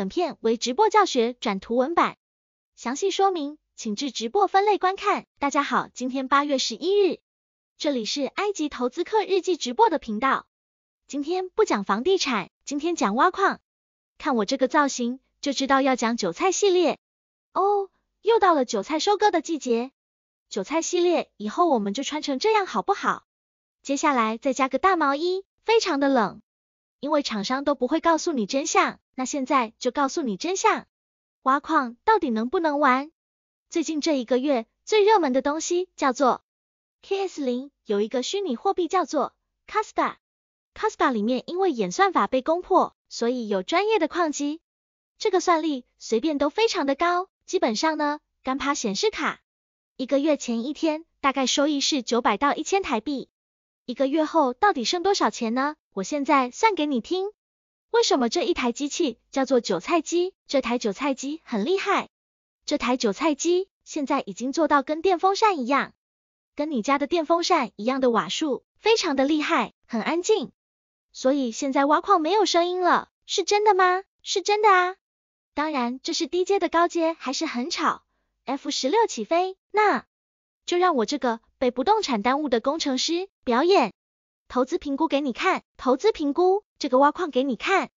本片为直播教学转图文版，详细说明请至直播分类观看。大家好，今天八月十一日，这里是埃及投资客日记直播的频道。今天不讲房地产，今天讲挖矿。看我这个造型就知道要讲韭菜系列。哦，又到了韭菜收割的季节。韭菜系列以后我们就穿成这样好不好？接下来再加个大毛衣，非常的冷。因为厂商都不会告诉你真相，那现在就告诉你真相。挖矿到底能不能玩？最近这一个月最热门的东西叫做 K S 零，有一个虚拟货币叫做 c a s t a c a s t a 里面因为演算法被攻破，所以有专业的矿机，这个算力随便都非常的高。基本上呢，干趴显示卡，一个月前一天大概收益是九百到一千台币。一个月后到底剩多少钱呢？我现在算给你听。为什么这一台机器叫做韭菜机？这台韭菜机很厉害，这台韭菜机现在已经做到跟电风扇一样，跟你家的电风扇一样的瓦数，非常的厉害，很安静。所以现在挖矿没有声音了，是真的吗？是真的啊。当然这是低阶的，高阶还是很吵。F 十六起飞，那就让我这个。被不动产耽误的工程师表演，投资评估给你看，投资评估这个挖矿给你看，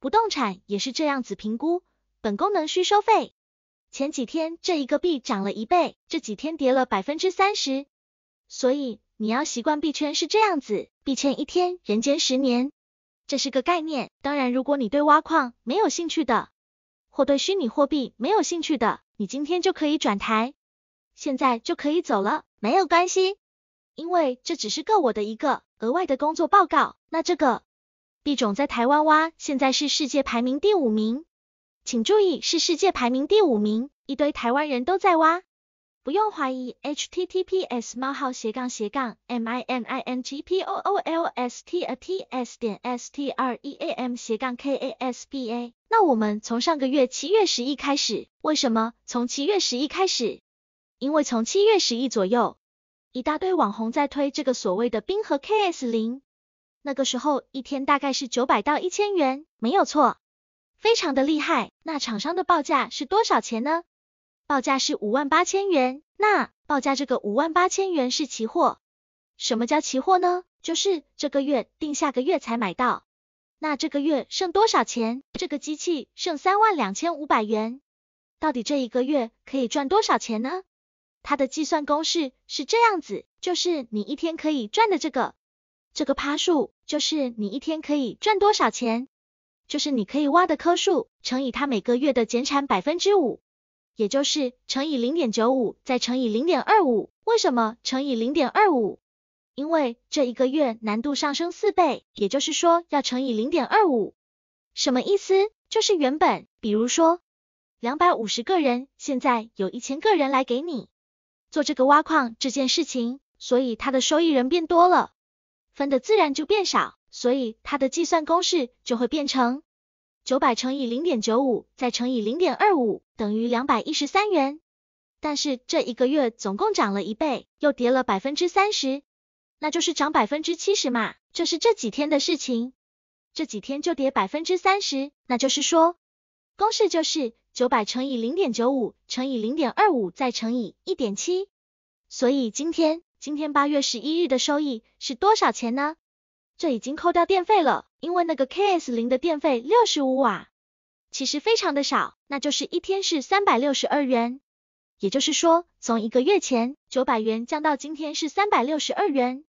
不动产也是这样子评估，本功能需收费。前几天这一个币涨了一倍，这几天跌了百分之三十，所以你要习惯币圈是这样子，币圈一天人间十年，这是个概念。当然，如果你对挖矿没有兴趣的，或对虚拟货币没有兴趣的，你今天就可以转台，现在就可以走了。没有关系，因为这只是个我的一个额外的工作报告。那这个币种在台湾挖，现在是世界排名第五名，请注意是世界排名第五名，一堆台湾人都在挖，不用怀疑。https://mimingpools.tts 冒号斜斜杠杠 a 点 stream/kasba 斜杠。那我们从上个月七月十一开始，为什么从七月十一开始？因为从七月十亿左右，一大堆网红在推这个所谓的冰河 KS 零，那个时候一天大概是九百到一千元，没有错，非常的厉害。那厂商的报价是多少钱呢？报价是五万八千元。那报价这个五万八千元是期货。什么叫期货呢？就是这个月定下个月才买到。那这个月剩多少钱？这个机器剩三万两千五百元。到底这一个月可以赚多少钱呢？它的计算公式是这样子，就是你一天可以赚的这个，这个趴数，就是你一天可以赚多少钱，就是你可以挖的棵数乘以它每个月的减产百分之五，也就是乘以零点九五，再乘以零点二五。为什么乘以零点二五？因为这一个月难度上升四倍，也就是说要乘以零点二五。什么意思？就是原本，比如说两百五十个人，现在有一千个人来给你。做这个挖矿这件事情，所以它的收益人变多了，分的自然就变少，所以它的计算公式就会变成九百乘以零点九五再乘以零点二五等于两百一十三元。但是这一个月总共涨了一倍，又跌了百分之三十，那就是涨百分之七十嘛，这是这几天的事情。这几天就跌百分之三十，那就是说，公式就是。九百乘以零点九五乘以零点二五再乘以一点七，所以今天，今天八月十一日的收益是多少钱呢？这已经扣掉电费了，因为那个 KS 零的电费六十五瓦，其实非常的少，那就是一天是三百六十二元，也就是说从一个月前九百元降到今天是三百六十二元，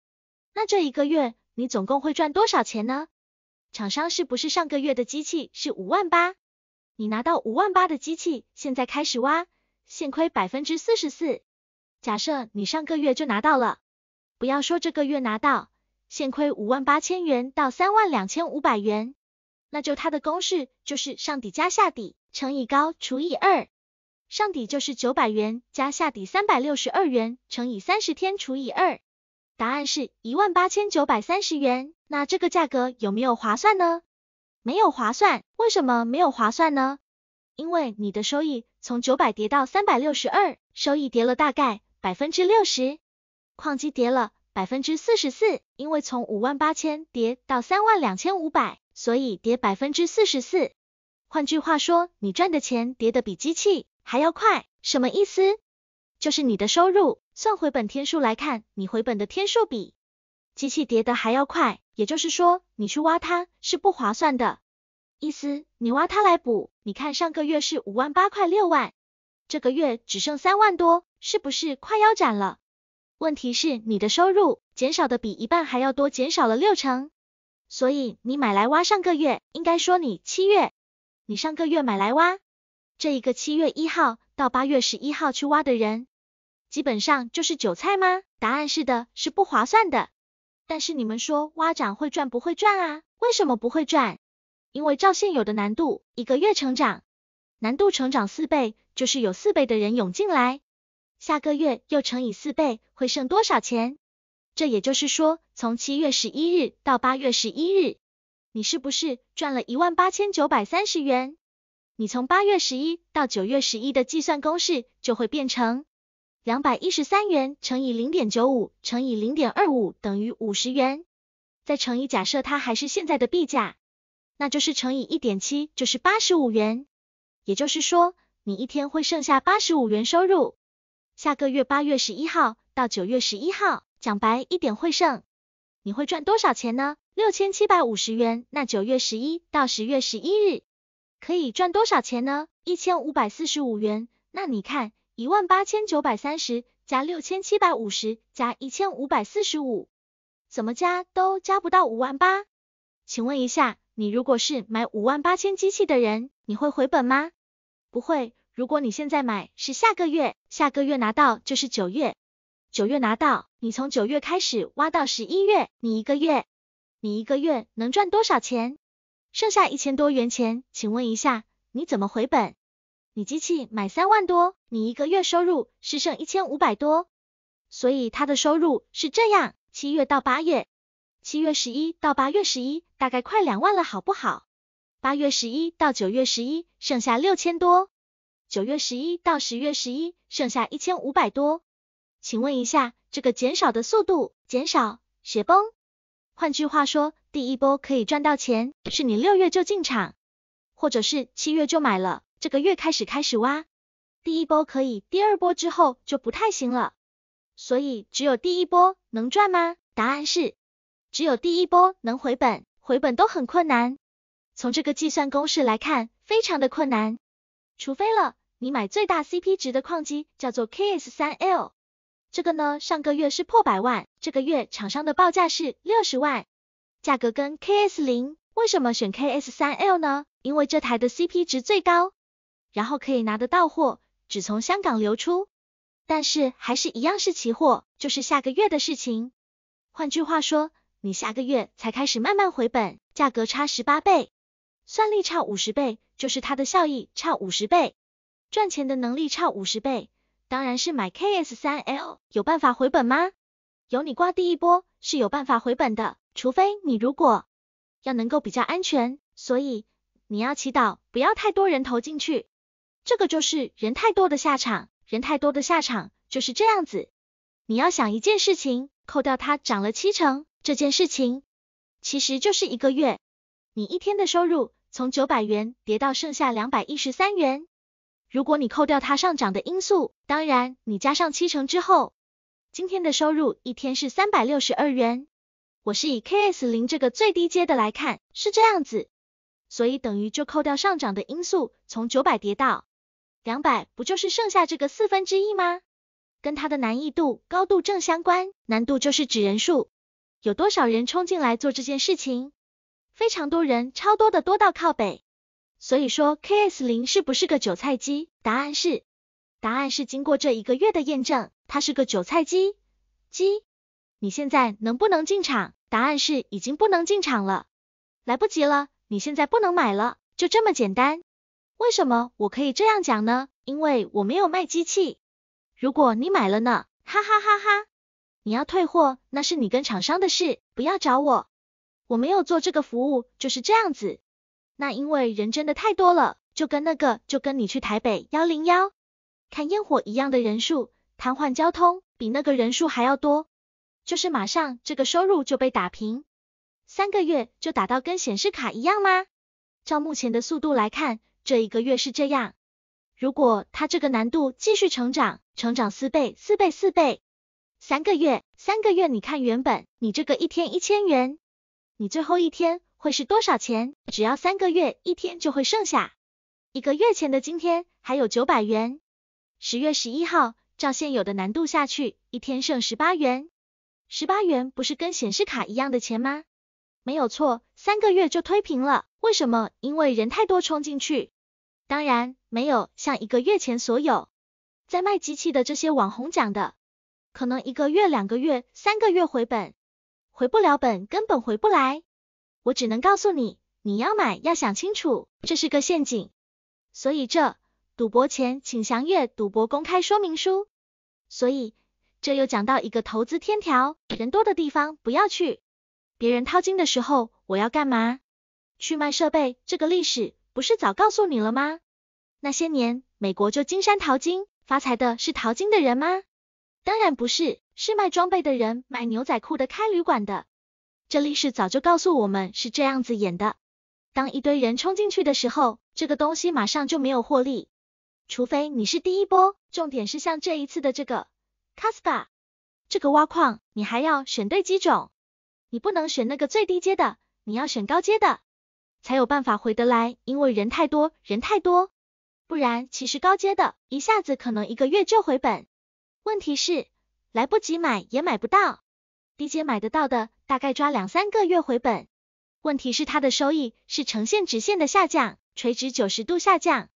那这一个月你总共会赚多少钱呢？厂商是不是上个月的机器是五万八？你拿到五万八的机器，现在开始挖，现亏百分之四十四。假设你上个月就拿到了，不要说这个月拿到，现亏五万八千元到三万两千五百元，那就它的公式就是上底加下底乘以高除以二，上底就是九百元加下底三百六十二元乘以三十天除以二，答案是一万八千九百三十元。那这个价格有没有划算呢？没有划算，为什么没有划算呢？因为你的收益从九百跌到三百六十二，收益跌了大概百分之六十，矿机跌了百分之四十四，因为从五万八千跌到三万两千五百，所以跌百分之四十四。换句话说，你赚的钱跌得比机器还要快，什么意思？就是你的收入算回本天数来看，你回本的天数比。机器叠的还要快，也就是说你去挖它是不划算的。意思你挖它来补，你看上个月是五万八块六万，这个月只剩三万多，是不是快腰斩了？问题是你的收入减少的比一半还要多，减少了六成。所以你买来挖上个月，应该说你七月，你上个月买来挖，这一个七月一号到八月十一号去挖的人，基本上就是韭菜吗？答案是的，是不划算的。但是你们说蛙掌会赚不会赚啊？为什么不会赚？因为照现有的难度，一个月成长，难度成长四倍，就是有四倍的人涌进来，下个月又乘以四倍，会剩多少钱？这也就是说，从七月十一日到八月十一日，你是不是赚了一万八千九百三十元？你从八月十一到九月十一的计算公式就会变成。两百一十三元乘以零点九五乘以零点二五等于五十元，再乘以假设它还是现在的币价，那就是乘以一点七就是八十五元，也就是说你一天会剩下八十五元收入。下个月八月十一号到九月十一号，讲白一点会剩，你会赚多少钱呢？六千七百五十元。那九月十一到十月十一日可以赚多少钱呢？一千五百四十五元。那你看。一万八千九百三十加六千七百五十加一千五百四十五，怎么加都加不到五万八。请问一下，你如果是买五万八千机器的人，你会回本吗？不会。如果你现在买，是下个月，下个月拿到就是九月，九月拿到，你从九月开始挖到十一月，你一个月，你一个月能赚多少钱？剩下一千多元钱，请问一下，你怎么回本？你机器买三万多，你一个月收入是剩一千五百多，所以他的收入是这样，七月到八月，七月十一到八月十一大概快两万了，好不好？八月十一到九月十一剩下六千多，九月十一到十月十一剩下一千五百多。请问一下，这个减少的速度，减少雪崩。换句话说，第一波可以赚到钱，是你六月就进场，或者是七月就买了。这个月开始开始挖，第一波可以，第二波之后就不太行了。所以只有第一波能赚吗？答案是，只有第一波能回本，回本都很困难。从这个计算公式来看，非常的困难。除非了你买最大 CP 值的矿机，叫做 KS 三 L，这个呢上个月是破百万，这个月厂商的报价是六十万，价格跟 KS 零。为什么选 KS 三 L 呢？因为这台的 CP 值最高。然后可以拿得到货，只从香港流出，但是还是一样是期货，就是下个月的事情。换句话说，你下个月才开始慢慢回本，价格差十八倍，算力差五十倍，就是它的效益差五十倍，赚钱的能力差五十倍。当然是买 KS 三 L 有办法回本吗？有你挂第一波是有办法回本的，除非你如果要能够比较安全，所以你要祈祷不要太多人投进去。这个就是人太多的下场，人太多的下场就是这样子。你要想一件事情，扣掉它涨了七成，这件事情其实就是一个月，你一天的收入从九百元跌到剩下两百一十三元。如果你扣掉它上涨的因素，当然你加上七成之后，今天的收入一天是三百六十二元。我是以 KS 零这个最低阶的来看，是这样子，所以等于就扣掉上涨的因素，从九百跌到。两百不就是剩下这个四分之一吗？跟它的难易度、高度正相关。难度就是指人数，有多少人冲进来做这件事情？非常多人，超多的多到靠北。所以说 KS 零是不是个韭菜鸡？答案是，答案是经过这一个月的验证，它是个韭菜鸡鸡。你现在能不能进场？答案是已经不能进场了，来不及了，你现在不能买了，就这么简单。为什么我可以这样讲呢？因为我没有卖机器。如果你买了呢？哈哈哈哈。你要退货那是你跟厂商的事，不要找我。我没有做这个服务，就是这样子。那因为人真的太多了，就跟那个，就跟你去台北幺零幺看烟火一样的人数，瘫痪交通，比那个人数还要多，就是马上这个收入就被打平，三个月就打到跟显示卡一样吗？照目前的速度来看。这一个月是这样，如果他这个难度继续成长，成长四倍，四倍，四倍，三个月，三个月，你看原本你这个一天一千元，你最后一天会是多少钱？只要三个月，一天就会剩下一个月前的今天还有九百元。十月十一号，照现有的难度下去，一天剩十八元，十八元不是跟显示卡一样的钱吗？没有错，三个月就推平了，为什么？因为人太多冲进去，当然没有像一个月前所有在卖机器的这些网红讲的，可能一个月、两个月、三个月回本，回不了本根本回不来。我只能告诉你，你要买要想清楚，这是个陷阱。所以这赌博前请详阅赌博公开说明书。所以这又讲到一个投资天条，人多的地方不要去。别人淘金的时候，我要干嘛？去卖设备。这个历史不是早告诉你了吗？那些年，美国就金山淘金，发财的是淘金的人吗？当然不是，是卖装备的人，买牛仔裤的，开旅馆的。这历史早就告诉我们是这样子演的。当一堆人冲进去的时候，这个东西马上就没有获利，除非你是第一波。重点是像这一次的这个 Caspa，这个挖矿你还要选对机种。你不能选那个最低阶的，你要选高阶的，才有办法回得来。因为人太多，人太多，不然其实高阶的一下子可能一个月就回本。问题是来不及买也买不到，低阶买得到的大概抓两三个月回本。问题是它的收益是呈现直线的下降，垂直九十度下降。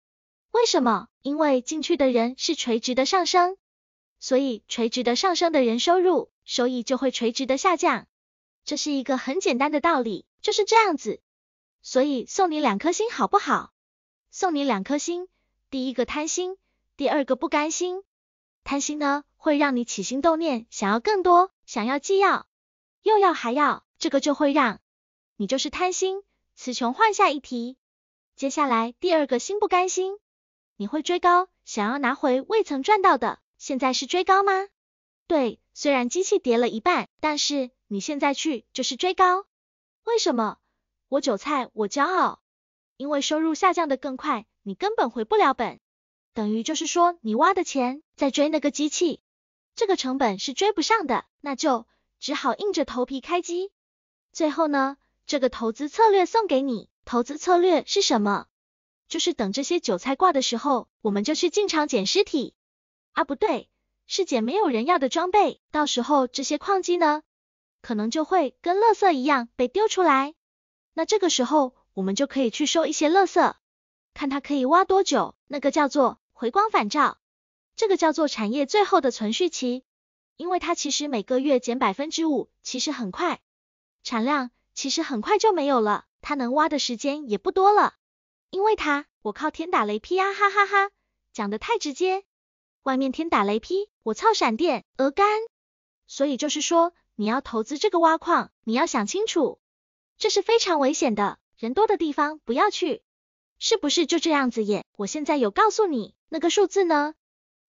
为什么？因为进去的人是垂直的上升，所以垂直的上升的人收入收益就会垂直的下降。这是一个很简单的道理，就是这样子，所以送你两颗心好不好？送你两颗心，第一个贪心，第二个不甘心。贪心呢，会让你起心动念，想要更多，想要既要又要还要，这个就会让你就是贪心，词穷换下一题。接下来第二个心不甘心，你会追高，想要拿回未曾赚到的，现在是追高吗？对，虽然机器跌了一半，但是你现在去就是追高。为什么？我韭菜我骄傲，因为收入下降的更快，你根本回不了本。等于就是说你挖的钱在追那个机器，这个成本是追不上的，那就只好硬着头皮开机。最后呢，这个投资策略送给你。投资策略是什么？就是等这些韭菜挂的时候，我们就去进场捡尸体。啊，不对。是捡没有人要的装备，到时候这些矿机呢，可能就会跟垃圾一样被丢出来。那这个时候我们就可以去收一些垃圾，看它可以挖多久。那个叫做回光返照，这个叫做产业最后的存续期，因为它其实每个月减百分之五，其实很快，产量其实很快就没有了，它能挖的时间也不多了，因为它，我靠天打雷劈啊哈哈哈，讲的太直接。外面天打雷劈，我操闪电鹅肝。所以就是说，你要投资这个挖矿，你要想清楚，这是非常危险的，人多的地方不要去，是不是就这样子演？我现在有告诉你那个数字呢，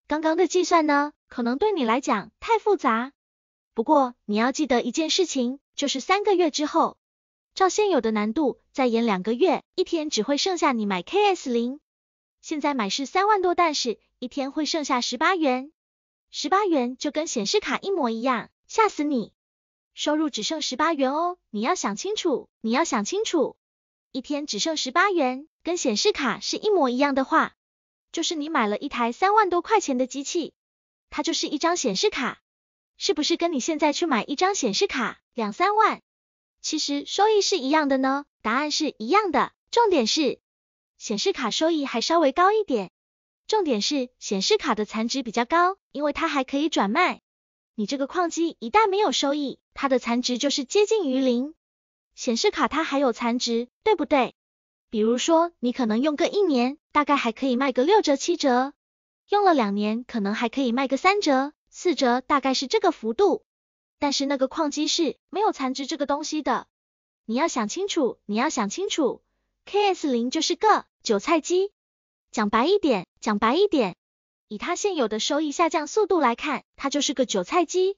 刚刚的计算呢，可能对你来讲太复杂，不过你要记得一件事情，就是三个月之后，照现有的难度再延两个月，一天只会剩下你买 KS 零，现在买是三万多，但是。一天会剩下十八元，十八元就跟显示卡一模一样，吓死你！收入只剩十八元哦，你要想清楚，你要想清楚，一天只剩十八元，跟显示卡是一模一样的话，就是你买了一台三万多块钱的机器，它就是一张显示卡，是不是跟你现在去买一张显示卡两三万，其实收益是一样的呢？答案是一样的，重点是显示卡收益还稍微高一点。重点是显示卡的残值比较高，因为它还可以转卖。你这个矿机一旦没有收益，它的残值就是接近于零。显示卡它还有残值，对不对？比如说你可能用个一年，大概还可以卖个六折七折。用了两年，可能还可以卖个三折四折，大概是这个幅度。但是那个矿机是没有残值这个东西的。你要想清楚，你要想清楚，KS 零就是个韭菜机。讲白一点。讲白一点，以它现有的收益下降速度来看，它就是个韭菜鸡。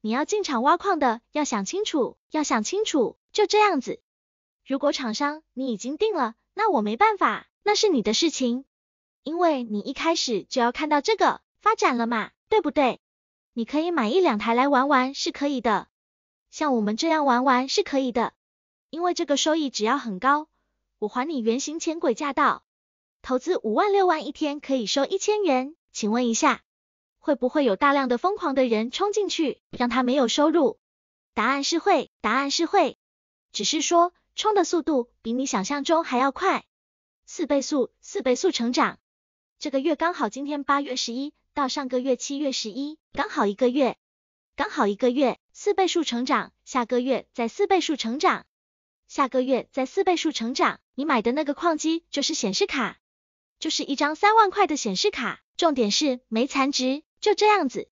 你要进场挖矿的，要想清楚，要想清楚，就这样子。如果厂商你已经定了，那我没办法，那是你的事情。因为你一开始就要看到这个发展了嘛，对不对？你可以买一两台来玩玩是可以的，像我们这样玩玩是可以的，因为这个收益只要很高，我还你原型前轨驾到。投资五万六万一天可以收一千元，请问一下，会不会有大量的疯狂的人冲进去，让他没有收入？答案是会，答案是会，只是说冲的速度比你想象中还要快，四倍速，四倍速成长。这个月刚好今天八月十一到上个月七月十一，刚好一个月，刚好一个月四倍速成长，下个月再四倍速成长，下个月再四倍速成长。你买的那个矿机就是显示卡。就是一张三万块的显示卡，重点是没残值，就这样子。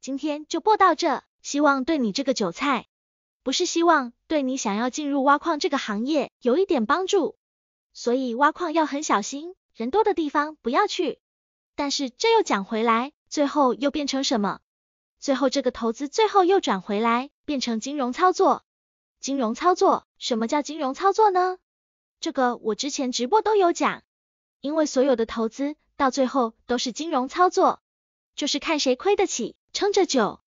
今天就播到这，希望对你这个韭菜，不是希望对你想要进入挖矿这个行业有一点帮助。所以挖矿要很小心，人多的地方不要去。但是这又讲回来，最后又变成什么？最后这个投资最后又转回来变成金融操作。金融操作，什么叫金融操作呢？这个我之前直播都有讲。因为所有的投资到最后都是金融操作，就是看谁亏得起，撑着久。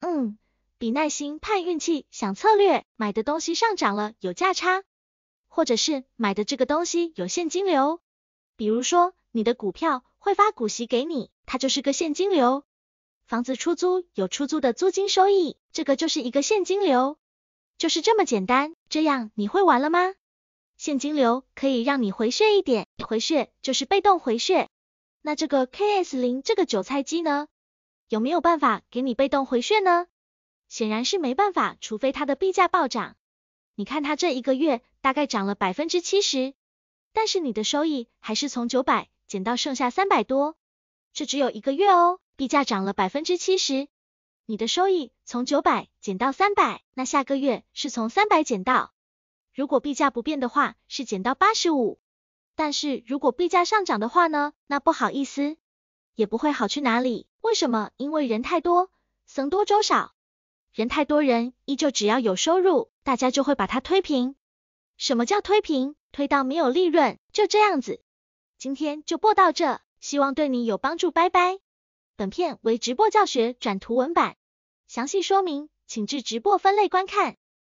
嗯，比耐心、盼运气、想策略，买的东西上涨了有价差，或者是买的这个东西有现金流。比如说你的股票会发股息给你，它就是个现金流。房子出租有出租的租金收益，这个就是一个现金流。就是这么简单，这样你会玩了吗？现金流可以让你回血一点，回血就是被动回血。那这个 KS 零这个韭菜鸡呢，有没有办法给你被动回血呢？显然是没办法，除非它的币价暴涨。你看它这一个月大概涨了百分之七十，但是你的收益还是从九百减到剩下三百多，这只有一个月哦。币价涨了百分之七十，你的收益从九百减到三百，那下个月是从三百减到。如果币价不变的话，是减到八十五。但是如果币价上涨的话呢？那不好意思，也不会好去哪里。为什么？因为人太多，僧多粥少。人太多，人依旧只要有收入，大家就会把它推平。什么叫推平？推到没有利润，就这样子。今天就播到这，希望对你有帮助，拜拜。本片为直播教学转图文版，详细说明请至直播分类观看。